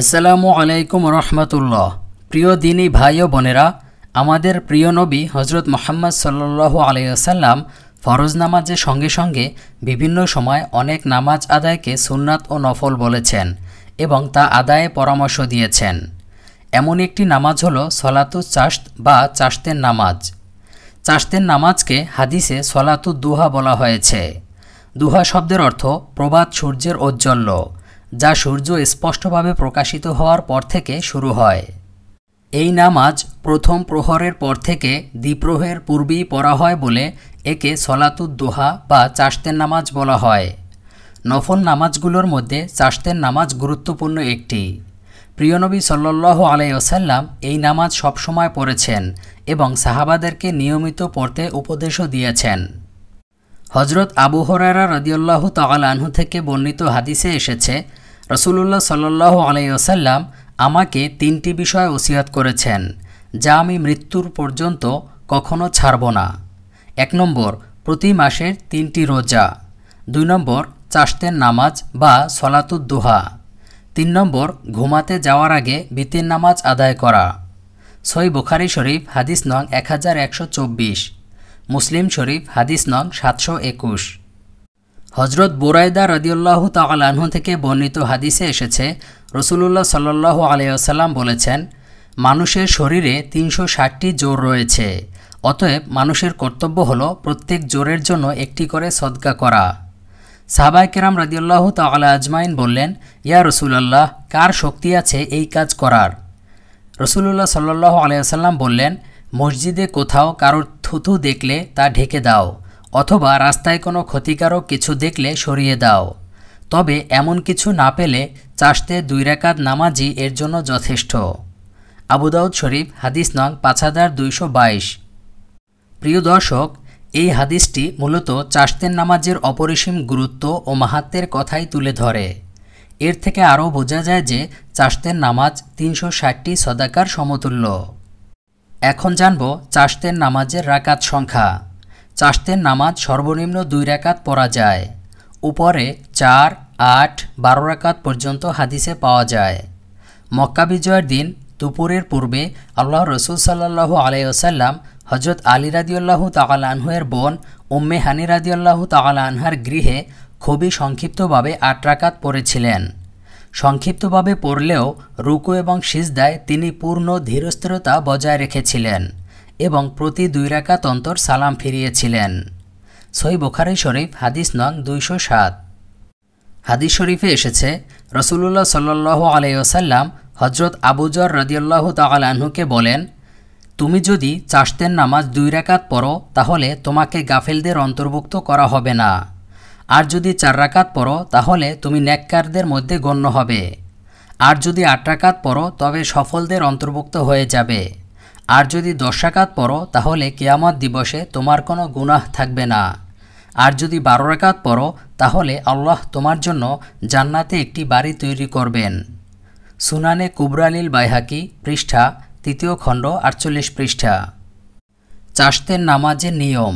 আসসালামু আলাইকুম রহমতুল্লাহ প্রিয় দিনী ভাই ও বোনেরা আমাদের প্রিয় নবী হজরত মোহাম্মদ সাল্লু আলাইসাল্লাম ফরজ নামাজের সঙ্গে সঙ্গে বিভিন্ন সময় অনেক নামাজ আদায়কে সুন্নাত ও নফল বলেছেন এবং তা আদায়ে পরামর্শ দিয়েছেন এমন একটি নামাজ হল সলাতু চাস্ত বা চাস্তের নামাজ চাস্তের নামাজকে হাদিসে সলাতু দুহা বলা হয়েছে দুহা শব্দের অর্থ প্রবাদ সূর্যের ঔজ্জ্বল্য যা সূর্য স্পষ্টভাবে প্রকাশিত হওয়ার পর থেকে শুরু হয় এই নামাজ প্রথম প্রহরের পর থেকে দ্বিপ্রহের পূর্বেই পড়া হয় বলে একে সলাতুদ দোহা বা চাষতের নামাজ বলা হয় নফল নামাজগুলোর মধ্যে চাষতের নামাজ গুরুত্বপূর্ণ একটি প্রিয়নবী সাল্লাহ আলাইসাল্লাম এই নামাজ সবসময় পড়েছেন এবং সাহাবাদেরকে নিয়মিত পড়তে উপদেশও দিয়েছেন হজরত আবু হরারা রদিউল্লাহ তাল থেকে বর্ণিত হাদিসে এসেছে রসুল্লাহ সাল্লাহ আলাইসাল্লাম আমাকে তিনটি বিষয় ওসিয়াত করেছেন যা আমি মৃত্যুর পর্যন্ত কখনো ছাড়ব না এক নম্বর প্রতি মাসের তিনটি রোজা দুই নম্বর চাষতের নামাজ বা দোহা তিন নম্বর ঘুমাতে যাওয়ার আগে বিতির নামাজ আদায় করা সই বুখারি শরীফ হাদিস নং এক মুসলিম শরীফ হাদিস নং সাতশো একুশ হজরত বোরায়দা রাদিউল্লাহ তালাহু থেকে বর্ণিত হাদিসে এসেছে রসুলুল্লাহ সাল্লাহ আলিয়াসাল্লাম বলেছেন মানুষের শরীরে তিনশো ষাটটি জোর রয়েছে অতএব মানুষের কর্তব্য হল প্রত্যেক জোরের জন্য একটি করে সদকা করা সাহাবাই কেরাম তালা আজমাইন বললেন ইয়া রসুলাল্লাহ কার শক্তি আছে এই কাজ করার রসুলুল্লাহ সাল্লাহ আলিয়াল্লাম বললেন মসজিদে কোথাও কারোর থুথু দেখলে তা ঢেকে দাও অথবা রাস্তায় কোনো ক্ষতিকারক কিছু দেখলে সরিয়ে দাও তবে এমন কিছু না পেলে চাষতে দুই রেখাত নামাজি এর জন্য যথেষ্ট আবুদাউদ শরীফ হাদিস নং পাঁচ হাজার দুইশো বাইশ প্রিয় দর্শক এই হাদিসটি মূলত চাষতের নামাজের অপরিসীম গুরুত্ব ও মাহাত্মের কথাই তুলে ধরে এর থেকে আরও বোঝা যায় যে চাষতের নামাজ তিনশো ষাটটি সদাকার সমতুল্য এখন জানব চাষতের নামাজের রাকাত সংখ্যা চাষতের নামাজ সর্বনিম্ন দুই রাকাত পড়া যায় উপরে চার আট বারো রাকাত পর্যন্ত হাদিসে পাওয়া যায় মক্কা বিজয়ের দিন দুপুরের পূর্বে আল্লাহ রসুল সাল্লাহু আলাইসাল্লাম হজরত আলী রাদিউল্লাহু আনহুয়ের বোন উম্মে হানি রাদিউল্লাহু আনহার গৃহে খুবই সংক্ষিপ্তভাবে আট রাকাত পড়েছিলেন সংক্ষিপ্তভাবে পড়লেও রুকু এবং সিজদায় তিনি পূর্ণ ধীরস্থিরতা বজায় রেখেছিলেন এবং প্রতি দুই রাকাত অন্তর সালাম ফিরিয়েছিলেন সই বোখারি শরীফ হাদিস নং দুইশো সাত হাদিস শরীফে এসেছে রসুল্লাহ সাল্লাহ আলাইসাল্লাম হজরত আবুজর রদিয়াল্লাহ তাল আনহুকে বলেন তুমি যদি চাষতেন নামাজ দুই রাকাত পড়ো তাহলে তোমাকে গাফেলদের অন্তর্ভুক্ত করা হবে না আর যদি চার রাকাত পড়ো তাহলে তুমি ন্যাক্কারদের মধ্যে গণ্য হবে আর যদি আট রাকাত পড়ো তবে সফলদের অন্তর্ভুক্ত হয়ে যাবে আর যদি দশাকাত পড়ো তাহলে কেয়ামত দিবসে তোমার কোনো গুনাহ থাকবে না আর যদি বারো রেখাত পড়ো তাহলে আল্লাহ তোমার জন্য জান্নাতে একটি বাড়ি তৈরি করবেন সুনানে কুবরালিল বাইহাকি পৃষ্ঠা তৃতীয় খণ্ড আটচল্লিশ পৃষ্ঠা চাষতের নামাজের নিয়ম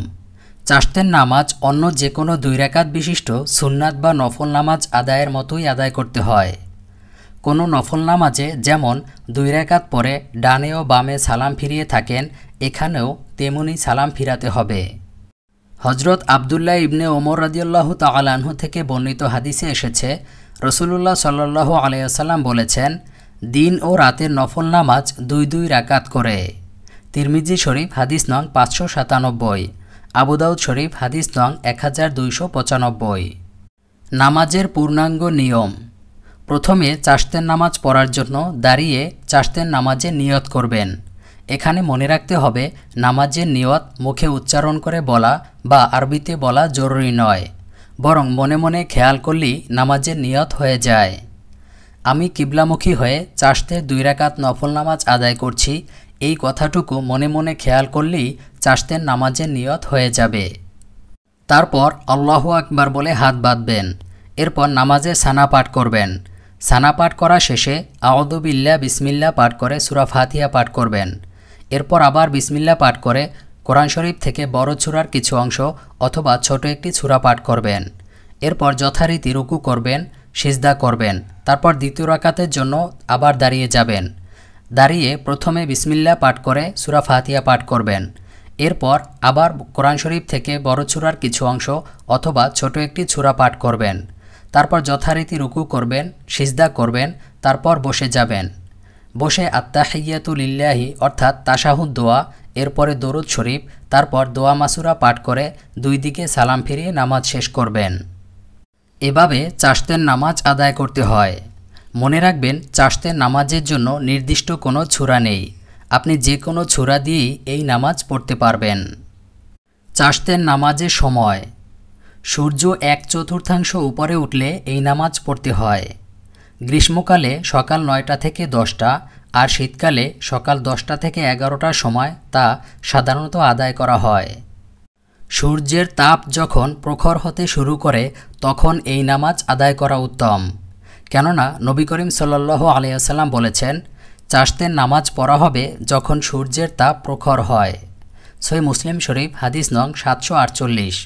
চাষতের নামাজ অন্য যে কোনো দুই রেখাত বিশিষ্ট সুন্নাত বা নফল নামাজ আদায়ের মতোই আদায় করতে হয় কোনো নফল নামাজে যেমন দুই রেখাত পরে ডানে ও বামে সালাম ফিরিয়ে থাকেন এখানেও তেমনি সালাম ফিরাতে হবে হজরত আবদুল্লাহ ইবনে ওমর রাজিউল্লাহ তালাহু থেকে বর্ণিত হাদিসে এসেছে রসুলুল্লাহ সাল্লাহ আলাইসাল্লাম বলেছেন দিন ও রাতের নফল নামাজ দুই দুই রাকাত করে তিরমিজি শরীফ হাদিস নং পাঁচশো সাতানব্বই আবুদাউদ শরীফ হাদিস নং এক হাজার দুইশো পঁচানব্বই নামাজের পূর্ণাঙ্গ নিয়ম প্রথমে চাষতের নামাজ পড়ার জন্য দাঁড়িয়ে চাষতের নামাজে নিয়ত করবেন এখানে মনে রাখতে হবে নামাজের নিয়ত মুখে উচ্চারণ করে বলা বা আরবিতে বলা জরুরি নয় বরং মনে মনে খেয়াল করলেই নামাজের নিয়ত হয়ে যায় আমি কিবলামুখী হয়ে চাষতে দুই রাকাত নফল নামাজ আদায় করছি এই কথাটুকু মনে মনে খেয়াল করলেই চাষতের নামাজের নিয়ত হয়ে যাবে তারপর আল্লাহ আকবার বলে হাত বাঁধবেন এরপর নামাজে সানা পাঠ করবেন সানা পাঠ করা শেষে বিল্লা বিসমিল্লা পাঠ করে সুরা ফাতিয়া পাঠ করবেন এরপর আবার বিসমিল্লা পাঠ করে কোরআন শরীফ থেকে বড় ছুরার কিছু অংশ অথবা ছোট একটি ছুরা পাঠ করবেন এরপর যথারীতি রুকু করবেন সিজদা করবেন তারপর দ্বিতীয় রাকাতের জন্য আবার দাঁড়িয়ে যাবেন দাঁড়িয়ে প্রথমে বিসমিল্লা পাঠ করে সুরা ফাতিয়া পাঠ করবেন এরপর আবার কোরআন শরীফ থেকে বড় ছুরার কিছু অংশ অথবা ছোট একটি ছুরা পাঠ করবেন তারপর যথারীতি রুকু করবেন সিজদা করবেন তারপর বসে যাবেন বসে আত্মাহিয়াতুলিল্লাহি অর্থাৎ তাসাহুদ দোয়া এরপরে দরুদ শরীফ তারপর দোয়া মাসুরা পাঠ করে দুই দিকে সালাম ফিরিয়ে নামাজ শেষ করবেন এভাবে চাষদের নামাজ আদায় করতে হয় মনে রাখবেন চাষদের নামাজের জন্য নির্দিষ্ট কোনো ছুরা নেই আপনি যে কোনো ছুরা দিয়েই এই নামাজ পড়তে পারবেন চাষদের নামাজের সময় সূর্য এক চতুর্থাংশ উপরে উঠলে এই নামাজ পড়তে হয় গ্রীষ্মকালে সকাল নয়টা থেকে দশটা আর শীতকালে সকাল দশটা থেকে এগারোটার সময় তা সাধারণত আদায় করা হয় সূর্যের তাপ যখন প্রখর হতে শুরু করে তখন এই নামাজ আদায় করা উত্তম কেননা নবী করিম সাল্লাহ আলিয়াসাল্লাম বলেছেন চাষদের নামাজ পড়া হবে যখন সূর্যের তাপ প্রখর হয় সৈ মুসলিম শরীফ হাদিস নং সাতশো আটচল্লিশ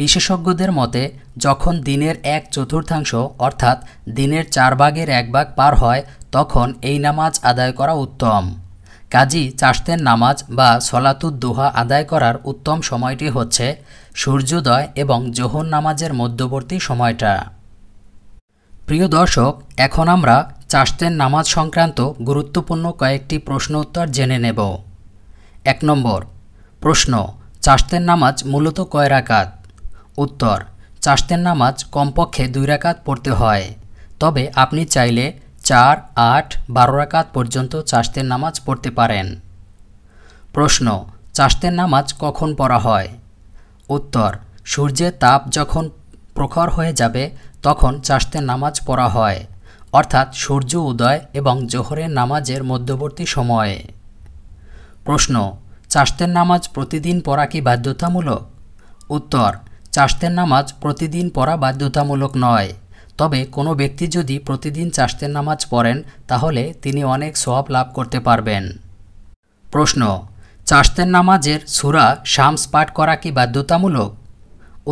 বিশেষজ্ঞদের মতে যখন দিনের এক চতুর্থাংশ অর্থাৎ দিনের চার ভাগের এক ভাগ পার হয় তখন এই নামাজ আদায় করা উত্তম কাজী চাষতের নামাজ বা সলাতুদ দোহা আদায় করার উত্তম সময়টি হচ্ছে সূর্যোদয় এবং জোহর নামাজের মধ্যবর্তী সময়টা প্রিয় দর্শক এখন আমরা চাষতের নামাজ সংক্রান্ত গুরুত্বপূর্ণ কয়েকটি প্রশ্ন উত্তর জেনে নেব এক নম্বর প্রশ্ন চাষতের নামাজ মূলত কয় রাকাত উত্তর চাষতের নামাজ কমপক্ষে দুই রাকাত পড়তে হয় তবে আপনি চাইলে চার আট বারো রাকাত পর্যন্ত চাষতের নামাজ পড়তে পারেন প্রশ্ন চাষতের নামাজ কখন পড়া হয় উত্তর সূর্যের তাপ যখন প্রখর হয়ে যাবে তখন চাষতের নামাজ পড়া হয় অর্থাৎ সূর্য উদয় এবং জোহরের নামাজের মধ্যবর্তী সময়ে প্রশ্ন চাষতের নামাজ প্রতিদিন পড়া কি বাধ্যতামূলক উত্তর চাষতের নামাজ প্রতিদিন পড়া বাধ্যতামূলক নয় তবে কোনো ব্যক্তি যদি প্রতিদিন চাষতের নামাজ পড়েন তাহলে তিনি অনেক সোয়াব লাভ করতে পারবেন প্রশ্ন চাষতের নামাজের সুরা শামস পাঠ করা কি বাধ্যতামূলক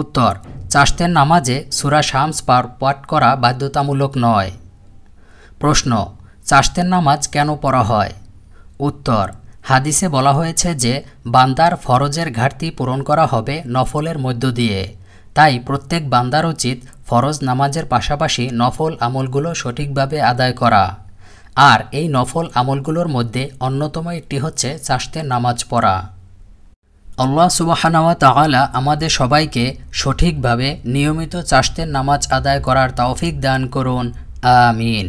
উত্তর চাষতের নামাজে সুরা শামস পাঠ করা বাধ্যতামূলক নয় প্রশ্ন চাষতের নামাজ কেন পড়া হয় উত্তর হাদিসে বলা হয়েছে যে বান্দার ফরজের ঘাটতি পূরণ করা হবে নফলের মধ্য দিয়ে তাই প্রত্যেক বান্দার উচিত ফরজ নামাজের পাশাপাশি নফল আমলগুলো সঠিকভাবে আদায় করা আর এই নফল আমলগুলোর মধ্যে অন্যতম একটি হচ্ছে চাষতে নামাজ পড়া আল্লাহ সুবাহানাওয়া তাআলা আমাদের সবাইকে সঠিকভাবে নিয়মিত চাষতে নামাজ আদায় করার তৌফিক দান করুন আমিন